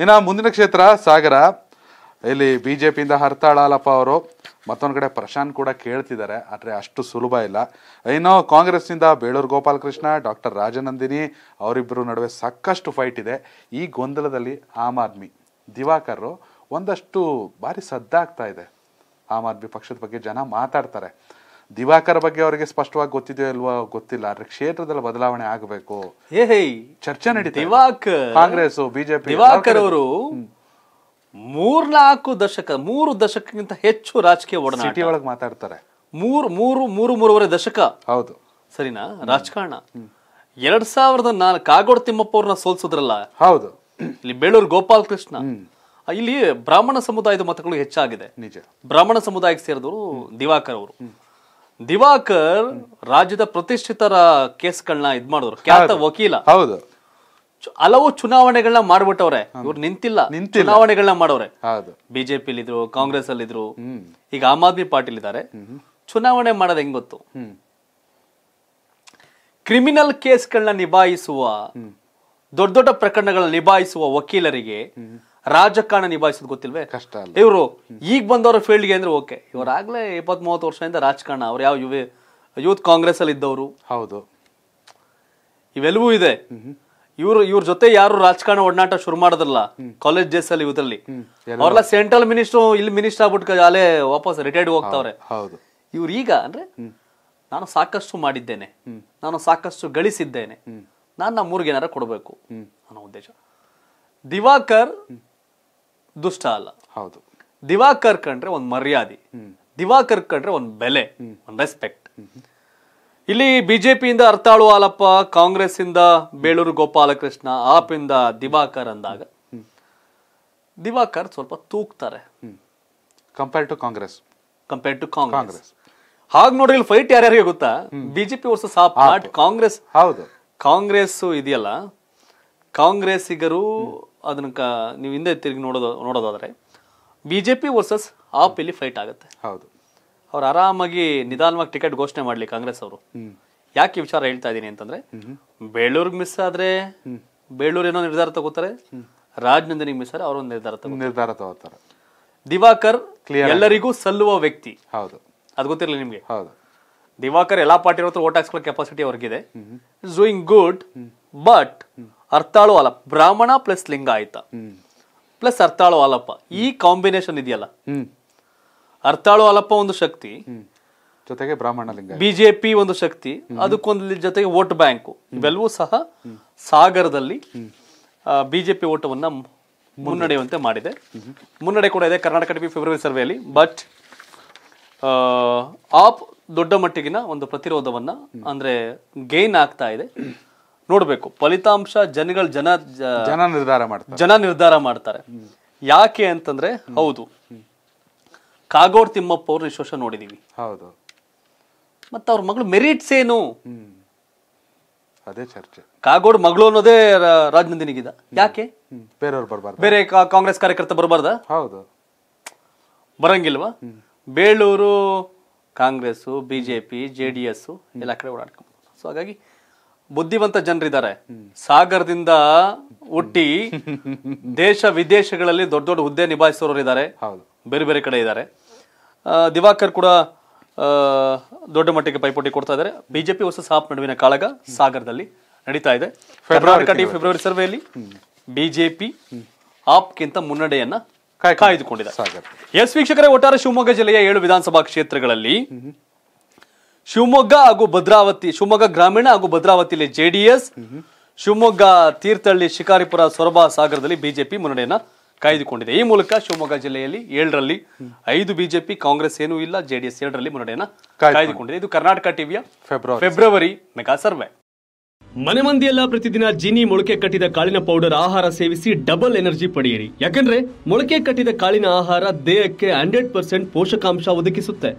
ಇನ್ನು ಮುಂದಿನ ಕ್ಷೇತ್ರ ಸಾಗರ ಇಲ್ಲಿ ಬಿ ಜೆ ಪಿಯಿಂದ ಹರ್ತಾಳಾಲಪ್ಪ ಅವರು ಮತ್ತೊಂದು ಕಡೆ ಪ್ರಶಾಂತ್ ಕೂಡ ಕೇಳ್ತಿದ್ದಾರೆ ಆದರೆ ಅಷ್ಟು ಸುಲಭ ಇಲ್ಲ ಇನ್ನು ಕಾಂಗ್ರೆಸ್ನಿಂದ ಬೇಳೂರು ಗೋಪಾಲಕೃಷ್ಣ ಡಾಕ್ಟರ್ ರಾಜನಂದಿನಿ ಅವರಿಬ್ಬರು ನಡುವೆ ಸಾಕಷ್ಟು ಫೈಟ್ ಇದೆ ಈ ಗೊಂದಲದಲ್ಲಿ ಆಮ್ ಆದ್ಮಿ ದಿವಾಕರ್ರು ಒಂದಷ್ಟು ಬಾರಿ ಸದ್ದಾಗ್ತಾ ಇದೆ ಆಮ್ ಆದ್ಮಿ ಪಕ್ಷದ ಬಗ್ಗೆ ಜನ ಮಾತಾಡ್ತಾರೆ ದಿವಾಕರ್ ಬಗ್ಗೆ ಅವರಿಗೆ ಸ್ಪಷ್ಟವಾಗಿ ಗೊತ್ತಿದೆಯೋ ಇಲ್ವಾ ಗೊತ್ತಿಲ್ಲ ಕ್ಷೇತ್ರದಲ್ಲಿ ಬದಲಾವಣೆ ಆಗಬೇಕು ಚರ್ಚೆ ನಡೀತದೆ ದಿವಾಕರ್ ಕಾಂಗ್ರೆಸ್ ಬಿಜೆಪಿ ದಿವಾಕರ್ ಅವರು ಮೂರ್ನಾಲ್ಕು ದಶಕ ಮೂರು ದಶಕಕ್ಕಿಂತ ಹೆಚ್ಚು ರಾಜಕೀಯ ಒಡನಾಟ ಒಳಗೆ ಮಾತಾಡ್ತಾರೆ ಮೂರು ಮೂರು ಮೂರು ಮೂರುವರೆ ದಶಕ ಹೌದು ಸರಿನಾ ರಾಜಕಾರಣ ಎರಡ್ ಸಾವಿರದ ನಾಲ್ಕು ಕಾಗೋಡ್ ತಿಮ್ಮಪ್ಪ ಅವ್ರನ್ನ ಸೋಲ್ಸಿದ್ರಲ್ಲ ಹೌದು ಇಲ್ಲಿ ಬೇಳೂರು ಗೋಪಾಲ್ ಕೃಷ್ಣ ಇಲ್ಲಿ ಬ್ರಾಹ್ಮಣ ಸಮುದಾಯದ ಮತಗಳು ಹೆಚ್ಚಾಗಿದೆ ನಿಜ ಬ್ರಾಹ್ಮಣ ಸಮುದಾಯಕ್ಕೆ ಸೇರಿದವರು ದಿವಾಕರ್ ಅವರು ದಿವಾಕರ್ ರಾಜ್ಯದ ಪ್ರತಿಷ್ಠಿತರ ಕೇಸ್ಗಳನ್ನ ಇದ್ ಮಾಡಿದ್ರು ಖ್ಯಾತ ವಕೀಲ ಹೌದು ಹಲವು ಚುನಾವಣೆಗಳನ್ನ ಮಾಡ್ಬಿಟ್ಟವ್ರೆ ಇವ್ರು ನಿಂತಿಲ್ಲ ಚುನಾವಣೆಗಳನ್ನ ಮಾಡವ್ರೆ ಬಿಜೆಪಿ ಇದ್ರು ಕಾಂಗ್ರೆಸ್ ಅಲ್ಲಿ ಇದ್ರು ಈಗ ಆಮ್ ಆದ್ಮಿ ಪಾರ್ಟಿಲ್ ಇದ್ದಾರೆ ಚುನಾವಣೆ ಮಾಡೋದ್ ಹೆಂಗ್ ಗೊತ್ತು ಕ್ರಿಮಿನಲ್ ಕೇಸ್ಗಳನ್ನ ನಿಭಾಯಿಸುವ ದೊಡ್ಡ ದೊಡ್ಡ ಪ್ರಕರಣಗಳನ್ನ ನಿಭಾಯಿಸುವ ವಕೀಲರಿಗೆ ರಾಜಕಾರಣ ನಿಭಾಯಿಸೋದು ಗೊತ್ತಿಲ್ವೇ ಕಷ್ಟ ಇವರು ಈಗ ಬಂದವರ ಫೀಲ್ಡ್ಗೆ ಅಂದ್ರೆ ಓಕೆ ಇವರಾಗಲೇ ಇಪ್ಪತ್ ಮೂವತ್ತು ವರ್ಷದಿಂದ ರಾಜಕಾರಣ ಅವ್ರು ಯಾವ ಯುವ ಯೂತ್ ಕಾಂಗ್ರೆಸ್ ಅಲ್ಲಿ ಇದ್ದವರು ಹೌದು ಇವೆಲ್ಲವೂ ಇದೆ ಇವರು ಇವ್ರ ಜೊತೆ ಯಾರು ರಾಜಕಾರಣ ಒಡನಾಟ ಶುರು ಮಾಡೋದಲ್ಲ ಕಾಲೇಜ್ ಡೇಸ್ ಅಲ್ಲಿ ಇವ್ರಲ್ಲಿ ಅವ್ರಲ್ಲ ಸೆಂಟ್ರಲ್ ಮಿನಿಸ್ಟರ್ ಇಲ್ಲಿ ಮಿನಿಸ್ಟರ್ ಆಗ್ಬಿಟ್ಟು ಅಲ್ಲೇ ವಾಪಸ್ ರಿಟೈರ್ಡ್ ಹೋಗ್ತಾವ್ರೆ ಹೌದು ಇವ್ರು ಈಗ ಅಂದ್ರೆ ನಾನು ಸಾಕಷ್ಟು ಮಾಡಿದ್ದೇನೆ ನಾನು ಸಾಕಷ್ಟು ಗಳಿಸಿದ್ದೇನೆ ನಾನು ನಮ್ಮೂರಿಗೆ ಏನಾರ ಕೊಡಬೇಕು ಅನ್ನೋ ಉದ್ದೇಶ ದಿವಾಕರ್ ದುಷ್ಟ ಅಲ್ಲ ಹೌದು ದಿವಾಕರ್ ಕಂಡ್ರೆ ಒಂದು ಮರ್ಯಾದೆ ದಿವಾಕರ್ ಕಂಡ್ರೆ ಒಂದು ಬೆಲೆ ಒಂದು ರೆಸ್ಪೆಕ್ಟ್ ಇಲ್ಲಿ ಬಿಜೆಪಿಯಿಂದ ಅರ್ತಾಳು ಹಾಲಪ್ಪ ಕಾಂಗ್ರೆಸ್ ಇಂದ ಬೇಳೂರು ಗೋಪಾಲಕೃಷ್ಣ ಆಪಿಂದ ದಿವಾಕರ್ ಅಂದಾಗ ದಿವಾಕರ್ ಸ್ವಲ್ಪ ತೂಕ್ತಾರೆ compare to Congress compare to Congress ಹಾಗೆ ನೋಡ್ರಿ ಇಲ್ಲಿ ಫೈಟ್ ಯಾರ್ಯಾರಿಗೆ ಗೊತ್ತಾ ಬಿಜೆಪಿ ವರ್ಸಸ್ ಆಪ್ ಕಾಂಗ್ರೆಸ್ ಹೌದು ಕಾಂಗ್ರೆಸ್ ಇದೆಯಲ್ಲ ಕಾಂಗ್ರೆಸ್ಸಿಗರು ಅದನಕ ನೀವು ಹಿಂದೆ ತಿರುಗ್ ನೋಡೋ ನೋಡೋದಾದರೆ ಬಿಜೆಪಿ ವರ್ಸಸ್ ಆಪ್ ಇಲ್ಲಿ ಫೈಟ್ ಆಗುತ್ತೆ ಹೌದು ಅವರು ಆರಾಮಾಗಿ ನಿಧಾನವಾಗಿ ಟಿಕೆಟ್ ಘೋಷಣೆ ಮಾಡ್ಲಿ ಕಾಂಗ್ರೆಸ್ ಅವರು ಯಾಕೆ ವಿಚಾರ ಹೇಳ್ತಾ ಇದೀನಿ ಅಂತಂದ್ರೆ ಬೆಳೂರು ಮಿಸ್ ಆದ್ರೆ ಬೆಳೂರು ಏನೋ ನಿರ್ಧಾರ ತಗೋತಾರೆ ರಾಜನಂದಿನಿ ಮಿಸ್ ಆದರೆ ಅವರು ನಿರ್ಧಾರ ತಗೋತಾರೆ ನಿರ್ಧಾರ ತಗೋತಾರೆ ದೀವಾಕರ್ ಕ್ಲಿಯರ್ ಎಲ್ಲರಿಗೂ ಸಲ್ಲುವ ವ್ಯಕ್ತಿ ಹೌದು ಅದು ಗೊತ್ತಿರಲ್ಲ ನಿಮಗೆ ಹೌದು ದೀವಾಕರ್ ಎಲ್ಲಾ ಪಾಟಿರೋತ್ರ ವೋಟಾಕ್ಸ್ ಕೋ ಕ್ಯಾಪಾಸಿಟಿ ಅವರಿಗೆ ಇದೆ ಝೂಯಿಂಗ್ ಗುಡ್ ಬಟ್ ಅರ್ಥಾಳು ಅಲಪ್ ಬ್ರಾಹ್ಮಣ ಪ್ಲಸ್ ಲಿಂಗಾಯತ ಪ್ಲಸ್ ಅರ್ಥಾಳು ಅಲಪ್ಪ ಈ ಕಾಂಬಿನೇಷನ್ ಇದೆಯಲ್ಲ ಅರ್ಥಾಳು ಅಲಪ್ಪ ಒಂದು ಶಕ್ತಿ ಜೊತೆಗೆ ಬ್ರಾಹ್ಮಣ ಲಿಂಗ ಬಿಜೆಪಿ ಒಂದು ಶಕ್ತಿ ಅದಕ್ಕೊಂದು ಜೊತೆಗೆ ವೋಟ್ ಬ್ಯಾಂಕು ಇವೆಲ್ಲವೂ ಸಹ ಸಾಗರದಲ್ಲಿ ಬಿಜೆಪಿ ಓಟವನ್ನ ಮುನ್ನಡೆಯುವಂತೆ ಮಾಡಿದೆ ಮುನ್ನಡೆ ಕೂಡ ಇದೆ ಕರ್ನಾಟಕ ಟಿವಿ ಫೆಬ್ರವರಿ ಸರ್ವೆಯಲ್ಲಿ ಬಟ್ ಆಪ್ ದೊಡ್ಡ ಮಟ್ಟಿಗಿನ ಒಂದು ಪ್ರತಿರೋಧವನ್ನ ಅಂದ್ರೆ ಗೇನ್ ಆಗ್ತಾ ಇದೆ ನೋಡಬೇಕು ಫಲಿತಾಂಶ ಜನಗಳ ಜನ ಜನ ನಿರ್ಧಾರ ಮಾಡ್ತಾರೆ ಜನ ನಿರ್ಧಾರ ಮಾಡ್ತಾರೆ ಯಾಕೆ ಅಂತಂದ್ರೆ ಹೌದು ಕಾಗೋಡ್ ತಿಮ್ಮಪ್ಪ ಅವ್ರ ಇಷ್ಟು ವರ್ಷ ನೋಡಿದೀವಿ ಹೌದು ಮತ್ತೆ ಅವ್ರ ಮಗಳು ಮೆರಿಟ್ಸ್ ಏನು ಅದೇ ಚರ್ಚೆ ಕಾಗೋಡ್ ಮಗಳು ಅನ್ನೋದೇ ರಾಜನಂದಿನಿಗಿದ ಯಾಕೆ ಬೇರೆಯವ್ರು ಬರಬಾರ್ದು ಬೇರೆ ಕಾಂಗ್ರೆಸ್ ಕಾರ್ಯಕರ್ತ ಬರಬಾರ್ದ ಹೌದು ಬರಂಗಿಲ್ವಾ Belur Congress BJP J D S ಎಲ್ಲ ಕಡೆ ಓಡಾಡ್ಕೊಂಡು ಸೊ ಹಾಗಾಗಿ ಬುದ್ಧಿವಂತ ಜನರಿದ್ದಾರೆ ಸಾಗರದಿಂದ ಹುಟ್ಟಿ ದೇಶ ವಿದೇಶಗಳಲ್ಲಿ ದೊಡ್ಡ ದೊಡ್ಡ ಹುದ್ದೆ ನಿಭಾಯಿಸೋರಿದ್ದಾರೆ ಇದ್ದಾರೆ ಬೇರೆ ಬೇರೆ ಕಡೆ ಇದ್ದಾರೆ ದಿವಾಕರ್ ಕೂಡ ದೊಡ್ಡ ಮಟ್ಟಿಗೆ ಪೈಪೋಟಿ ಕೊಡ್ತಾ ಇದ್ದಾರೆ ಬಿಜೆಪಿ ಹೊಸ ಸಾಪ್ ನಡುವಿನ ಕಾಳಗ ಸಾಗರದಲ್ಲಿ ನಡೀತಾ ಇದೆ ಫೆಬ್ರವರಿ ಫೆಬ್ರವರಿ ಸರ್ವೆಯಲ್ಲಿ ಬಿಜೆಪಿ ಆಪ್ಗಿಂತ ಮುನ್ನಡೆಯನ್ನ ಕಾಯ್ದುಕೊಂಡಿದೆ ಎಸ್ ವೀಕ್ಷಕರೇ ಒಟ್ಟಾರೆ ಶಿವಮೊಗ್ಗ ಜಿಲ್ಲೆಯ ಏಳು ವಿಧಾನಸಭಾ ಕ್ಷೇತ್ರಗಳಲ್ಲಿ ಶಿವಮೊಗ್ಗ ಹಾಗೂ ಭದ್ರಾವತಿ ಶಿವಮೊಗ್ಗ ಗ್ರಾಮೀಣ ಹಾಗೂ ಭದ್ರಾವತಿಯಲ್ಲಿ ಜೆಡಿಎಸ್ ಶಿವಮೊಗ್ಗ ತೀರ್ಥಹಳ್ಳಿ ಶಿಕಾರಿಪುರ ಸೊರಬ ಸಾಗರದಲ್ಲಿ ಬಿಜೆಪಿ ಮುನ್ನಡೆಯನ್ನು ಕಾಯ್ದುಕೊಂಡಿದೆ ಈ ಮೂಲಕ ಶಿವಮೊಗ್ಗ ಜಿಲ್ಲೆಯಲ್ಲಿ ಏಳರಲ್ಲಿ ಐದು ಬಿಜೆಪಿ ಕಾಂಗ್ರೆಸ್ ಏನೂ ಇಲ್ಲ ಜೆಡಿಎಸ್ ಎರಡರಲ್ಲಿ ಮುನ್ನಡೆಯನ್ನು ಕಾಯ್ದುಕೊಂಡಿದೆ ಇದು ಕರ್ನಾಟಕ ಟಿವಿಯ ಫೆಬ್ರವರಿ ಮೆಗಾ ಸರ್ವೆ ಮನೆ ಮಂದಿಯೆಲ್ಲ ಪ್ರತಿದಿನ ಜಿನಿ ಮೊಳಕೆ ಕಟ್ಟಿದ ಕಾಳಿನ ಪೌಡರ್ ಆಹಾರ ಸೇವಿಸಿ ಡಬಲ್ ಎನರ್ಜಿ ಪಡೆಯಿರಿ ಯಾಕಂದ್ರೆ ಮೊಳಕೆ ಕಟ್ಟಿದ ಕಾಳಿನ ಆಹಾರ ದೇಹಕ್ಕೆ ಹಂಡ್ರೆಡ್ ಪರ್ಸೆಂಟ್ ಪೋಷಕಾಂಶ ಒದಗಿಸುತ್ತೆ